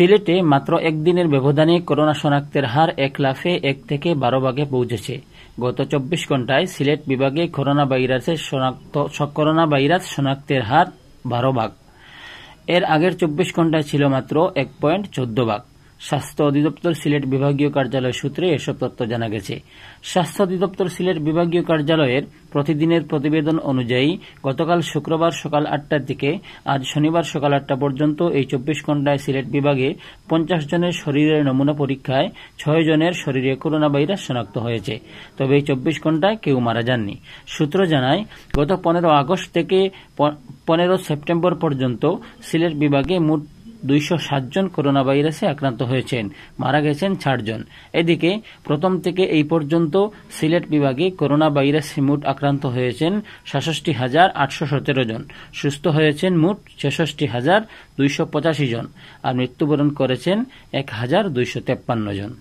সিলেটে মাত্র একদিনের ব্যবধানে করোনা শনাক্তের হার এক লাফে এক থেকে বারো ভাগে পৌঁছেছে গত চব্বিশ ঘন্টায় সিলেট বিভাগে করোনা ভাইরাসের শনাক্ত করোনা ভাইরাস শনাক্তের হার বারো ভাগ এর আগের চব্বিশ ঘন্টায় ছিল মাত্র এক পয়েন্ট চোদ্দ ভাগ স্বাস্থ্য অধিদপ্তর সিলেট বিভাগীয় কার্যালয় সূত্রে এসব তথ্য জানা গেছে স্বাস্থ্য অধিদপ্তর সিলেট বিভাগীয় কার্যালয়ের প্রতিদিনের প্রতিবেদন অনুযায়ী গতকাল শুক্রবার সকাল আটটার থেকে আজ শনিবার সকাল আটটা পর্যন্ত এই চব্বিশ ঘণ্টায় সিলেট বিভাগে পঞ্চাশ জনের শরীরের নমুনা পরীক্ষায় ছয় জনের শরীরে করোনা ভাইরাস শনাক্ত হয়েছে তবে এই চব্বিশ ঘণ্টায় কেউ মারা যাননি সূত্র জানায় গত পনেরো আগস্ট থেকে পনেরো সেপ্টেম্বর পর্যন্ত সিলেট বিভাগে মোট দুইশো সাতজন করোনা ভাইরাসে আক্রান্ত হয়েছেন মারা গেছেন জন এদিকে প্রথম থেকে এই পর্যন্ত সিলেট বিভাগে করোনা ভাইরাসে মোট আক্রান্ত হয়েছেন সাতষট্টি হাজার আটশো সতেরো জন সুস্থ হয়েছেন মোট ছেষট্টি হাজার দুইশো পঁচাশি জন আর মৃত্যুবরণ করেছেন এক হাজার দুইশো তেপ্পান্ন জন